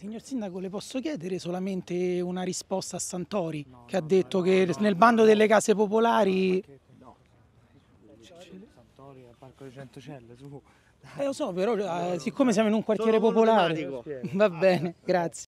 Signor Sindaco, le posso chiedere solamente una risposta a Santori, no, che no, ha detto no, che nel bando delle case popolari... No, Santori al Parco di Centocelle, su... Eh lo so, però eh, siccome siamo in un quartiere popolare... Va bene, grazie.